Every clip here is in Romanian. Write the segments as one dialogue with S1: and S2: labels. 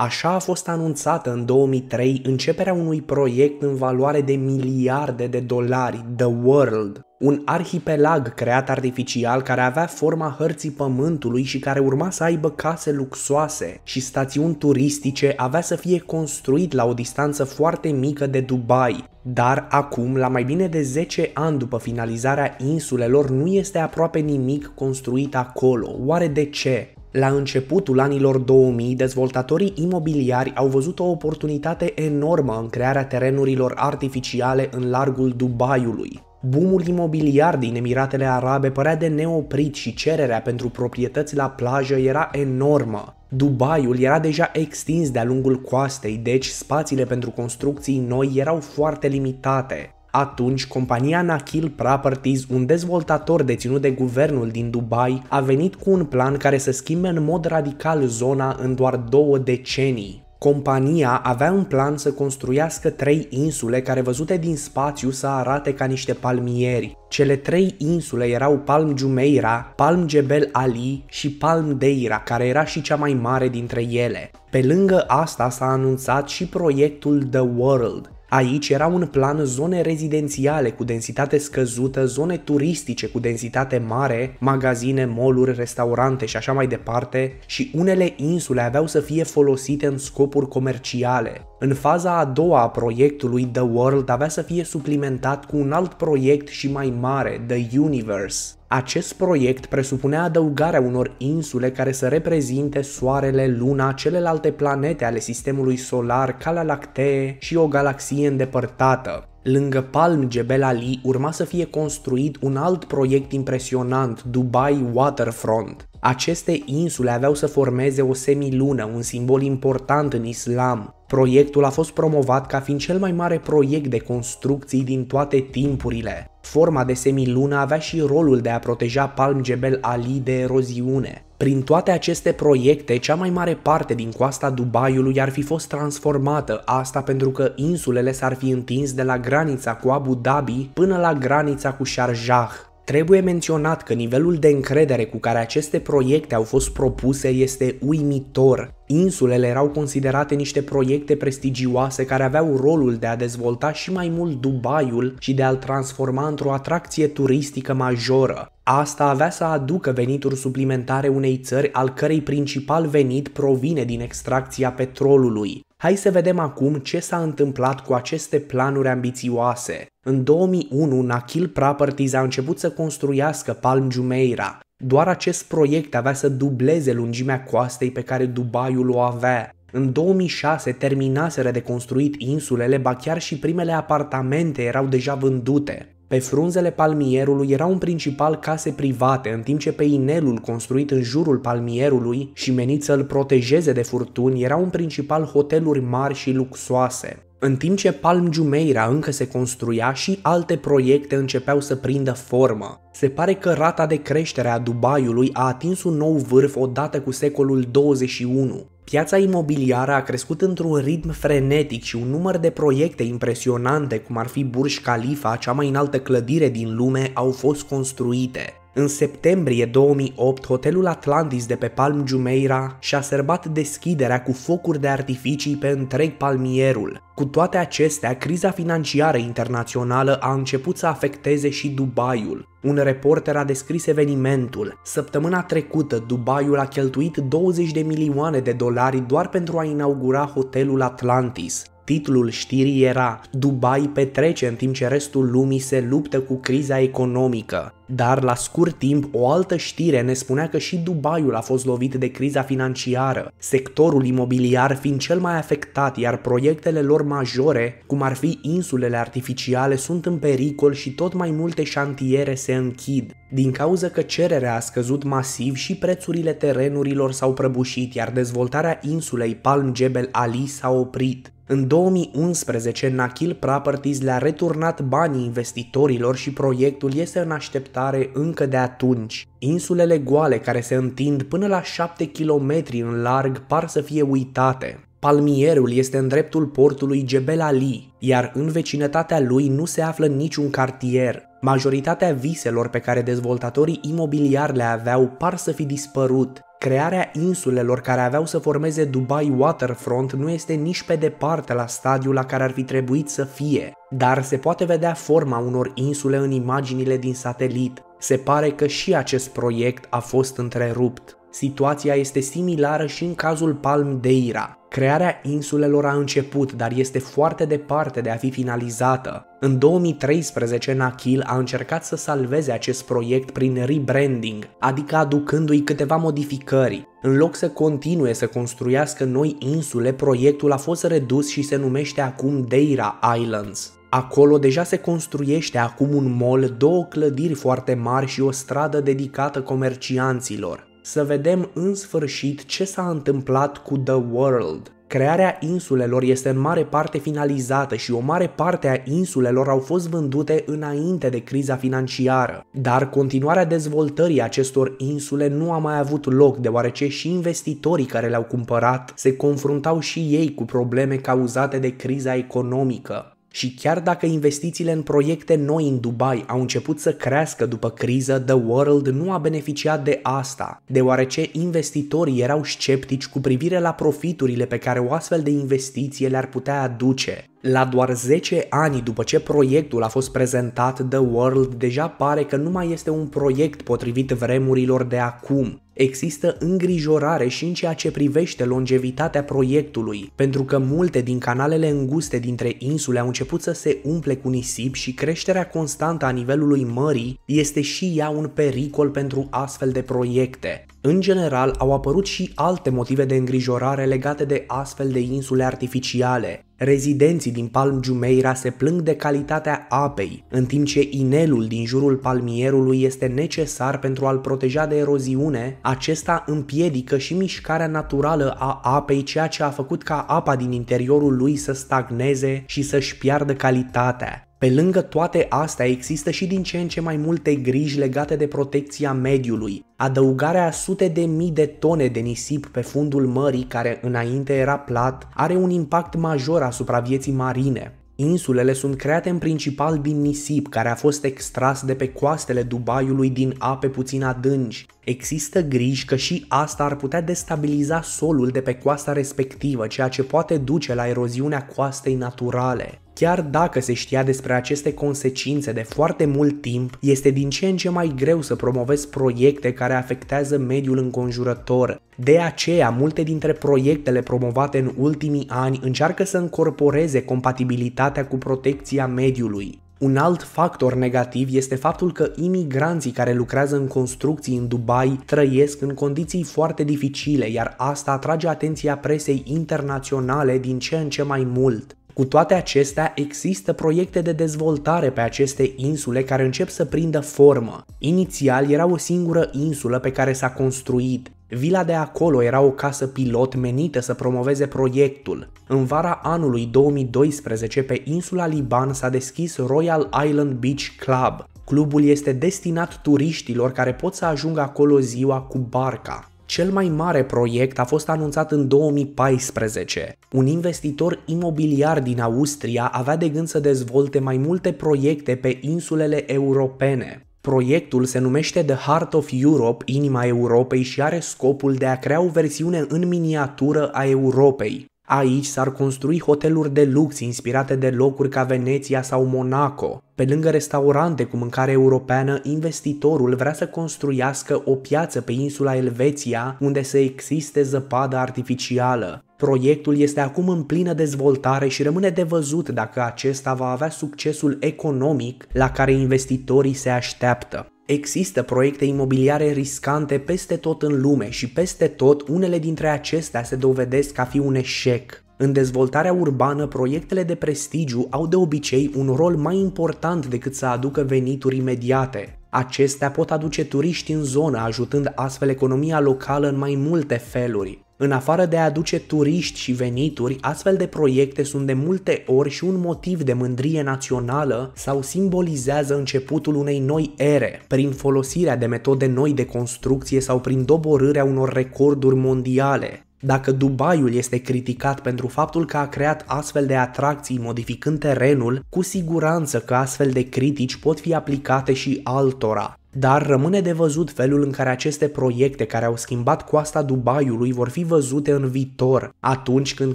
S1: Așa a fost anunțată în 2003 începerea unui proiect în valoare de miliarde de dolari, The World, un arhipelag creat artificial care avea forma hărții pământului și care urma să aibă case luxoase și stațiuni turistice avea să fie construit la o distanță foarte mică de Dubai. Dar acum, la mai bine de 10 ani după finalizarea insulelor, nu este aproape nimic construit acolo. Oare de ce? La începutul anilor 2000, dezvoltatorii imobiliari au văzut o oportunitate enormă în crearea terenurilor artificiale în largul Dubaiului. Bumul imobiliar din Emiratele Arabe părea de neoprit și cererea pentru proprietăți la plajă era enormă. Dubaiul era deja extins de-a lungul coastei, deci spațiile pentru construcții noi erau foarte limitate atunci, compania Nakil Properties, un dezvoltator deținut de guvernul din Dubai, a venit cu un plan care să schimbe în mod radical zona în doar două decenii. Compania avea un plan să construiască trei insule care văzute din spațiu să arate ca niște palmieri. Cele trei insule erau Palm Jumeirah, Palm Jebel Ali și Palm Deira, care era și cea mai mare dintre ele. Pe lângă asta s-a anunțat și proiectul The World, Aici erau în plan zone rezidențiale cu densitate scăzută, zone turistice cu densitate mare, magazine, moluri, restaurante și așa mai departe, și unele insule aveau să fie folosite în scopuri comerciale. În faza a doua a proiectului, The World avea să fie suplimentat cu un alt proiect și mai mare, The Universe. Acest proiect presupunea adăugarea unor insule care să reprezinte Soarele, Luna, celelalte planete ale sistemului solar, Calea Lactee și o galaxie îndepărtată. Lângă Palm Jebel Ali urma să fie construit un alt proiect impresionant, Dubai Waterfront. Aceste insule aveau să formeze o semilună, un simbol important în islam. Proiectul a fost promovat ca fiind cel mai mare proiect de construcții din toate timpurile. Forma de semilună avea și rolul de a proteja Palm Jebel Ali de eroziune. Prin toate aceste proiecte, cea mai mare parte din coasta Dubaiului ar fi fost transformată, asta pentru că insulele s-ar fi întins de la granița cu Abu Dhabi până la granița cu Sharjah. Trebuie menționat că nivelul de încredere cu care aceste proiecte au fost propuse este uimitor. Insulele erau considerate niște proiecte prestigioase care aveau rolul de a dezvolta și mai mult Dubaiul și de a-l transforma într-o atracție turistică majoră. Asta avea să aducă venituri suplimentare unei țări al cărei principal venit provine din extracția petrolului. Hai să vedem acum ce s-a întâmplat cu aceste planuri ambițioase. În 2001, Nakhil Properties a început să construiască Palm Jumeirah. Doar acest proiect avea să dubleze lungimea coastei pe care Dubaiul o avea. În 2006 terminaseră de construit insulele, ba chiar și primele apartamente erau deja vândute. Pe frunzele palmierului erau în principal case private, în timp ce pe inelul construit în jurul palmierului și menit să îl protejeze de furtuni erau în principal hoteluri mari și luxoase. În timp ce Palm Jumeirah încă se construia și alte proiecte începeau să prindă formă. Se pare că rata de creștere a Dubaiului a atins un nou vârf odată cu secolul 21. Piața imobiliară a crescut într-un ritm frenetic și un număr de proiecte impresionante, cum ar fi Burj Khalifa, cea mai înaltă clădire din lume, au fost construite. În septembrie 2008, hotelul Atlantis de pe Palm Jumeirah și-a sărbat deschiderea cu focuri de artificii pe întreg palmierul. Cu toate acestea, criza financiară internațională a început să afecteze și Dubaiul. Un reporter a descris evenimentul. Săptămâna trecută, Dubaiul a cheltuit 20 de milioane de dolari doar pentru a inaugura hotelul Atlantis. Titlul știrii era Dubai petrece în timp ce restul lumii se luptă cu criza economică. Dar la scurt timp, o altă știre ne spunea că și Dubaiul a fost lovit de criza financiară, sectorul imobiliar fiind cel mai afectat, iar proiectele lor majore, cum ar fi insulele artificiale, sunt în pericol și tot mai multe șantiere se închid, din cauza că cererea a scăzut masiv și prețurile terenurilor s-au prăbușit, iar dezvoltarea insulei Palm Jebel Ali s-a oprit. În 2011, Nakil Properties le-a returnat banii investitorilor și proiectul este în așteptare cercetare încă de atunci. Insulele goale care se întind până la 7 km în larg par să fie uitate. Palmierul este în dreptul portului Jebel Ali, iar în vecinătatea lui nu se află niciun cartier. Majoritatea viselor pe care dezvoltatorii imobiliari le aveau par să fi dispărut. Crearea insulelor care aveau să formeze Dubai Waterfront nu este nici pe departe la stadiul la care ar fi trebuit să fie, dar se poate vedea forma unor insule în imaginile din satelit. Se pare că și acest proiect a fost întrerupt. Situația este similară și în cazul Palm Deira, Crearea insulelor a început, dar este foarte departe de a fi finalizată. În 2013, Nakil a încercat să salveze acest proiect prin rebranding, adică aducându-i câteva modificări. În loc să continue să construiască noi insule, proiectul a fost redus și se numește acum Deira Islands. Acolo deja se construiește acum un mall, două clădiri foarte mari și o stradă dedicată comercianților. Să vedem în sfârșit ce s-a întâmplat cu The World. Crearea insulelor este în mare parte finalizată și o mare parte a insulelor au fost vândute înainte de criza financiară. Dar continuarea dezvoltării acestor insule nu a mai avut loc, deoarece și investitorii care le-au cumpărat se confruntau și ei cu probleme cauzate de criza economică. Și chiar dacă investițiile în proiecte noi în Dubai au început să crească după criză, The World nu a beneficiat de asta, deoarece investitorii erau sceptici cu privire la profiturile pe care o astfel de investiție le-ar putea aduce. La doar 10 ani după ce proiectul a fost prezentat, The World deja pare că nu mai este un proiect potrivit vremurilor de acum. Există îngrijorare și în ceea ce privește longevitatea proiectului, pentru că multe din canalele înguste dintre insule au început să se umple cu nisip și creșterea constantă a nivelului mării este și ea un pericol pentru astfel de proiecte. În general, au apărut și alte motive de îngrijorare legate de astfel de insule artificiale, Rezidenții din Palm Jumeirah se plâng de calitatea apei, în timp ce inelul din jurul palmierului este necesar pentru a-l proteja de eroziune, acesta împiedică și mișcarea naturală a apei, ceea ce a făcut ca apa din interiorul lui să stagneze și să-și piardă calitatea. Pe lângă toate astea există și din ce în ce mai multe griji legate de protecția mediului, adăugarea a sute de mii de tone de nisip pe fundul mării care înainte era plat are un impact major asupra vieții marine. Insulele sunt create în principal din nisip care a fost extras de pe coastele Dubaiului din ape puțin adânci. Există griji că și asta ar putea destabiliza solul de pe coasta respectivă, ceea ce poate duce la eroziunea coastei naturale. Chiar dacă se știa despre aceste consecințe de foarte mult timp, este din ce în ce mai greu să promovezi proiecte care afectează mediul înconjurător. De aceea, multe dintre proiectele promovate în ultimii ani încearcă să încorporeze compatibilitatea cu protecția mediului. Un alt factor negativ este faptul că imigranții care lucrează în construcții în Dubai trăiesc în condiții foarte dificile, iar asta atrage atenția presei internaționale din ce în ce mai mult. Cu toate acestea, există proiecte de dezvoltare pe aceste insule care încep să prindă formă. Inițial era o singură insulă pe care s-a construit, Vila de acolo era o casă pilot menită să promoveze proiectul. În vara anului 2012, pe insula Liban s-a deschis Royal Island Beach Club. Clubul este destinat turiștilor care pot să ajungă acolo ziua cu barca. Cel mai mare proiect a fost anunțat în 2014. Un investitor imobiliar din Austria avea de gând să dezvolte mai multe proiecte pe insulele europene. Proiectul se numește The Heart of Europe, Inima Europei și are scopul de a crea o versiune în miniatură a Europei. Aici s-ar construi hoteluri de lux inspirate de locuri ca Veneția sau Monaco. Pe lângă restaurante cu mâncare europeană, investitorul vrea să construiască o piață pe insula Elveția, unde să existe zăpadă artificială. Proiectul este acum în plină dezvoltare și rămâne de văzut dacă acesta va avea succesul economic la care investitorii se așteaptă. Există proiecte imobiliare riscante peste tot în lume și peste tot unele dintre acestea se dovedesc a fi un eșec. În dezvoltarea urbană, proiectele de prestigiu au de obicei un rol mai important decât să aducă venituri imediate. Acestea pot aduce turiști în zonă, ajutând astfel economia locală în mai multe feluri. În afară de a aduce turiști și venituri, astfel de proiecte sunt de multe ori și un motiv de mândrie națională sau simbolizează începutul unei noi ere, prin folosirea de metode noi de construcție sau prin doborârea unor recorduri mondiale. Dacă Dubaiul este criticat pentru faptul că a creat astfel de atracții modificând terenul, cu siguranță că astfel de critici pot fi aplicate și altora dar rămâne de văzut felul în care aceste proiecte care au schimbat coasta Dubaiului vor fi văzute în viitor, atunci când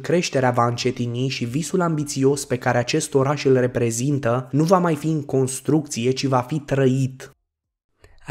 S1: creșterea va încetini și visul ambițios pe care acest oraș îl reprezintă nu va mai fi în construcție, ci va fi trăit.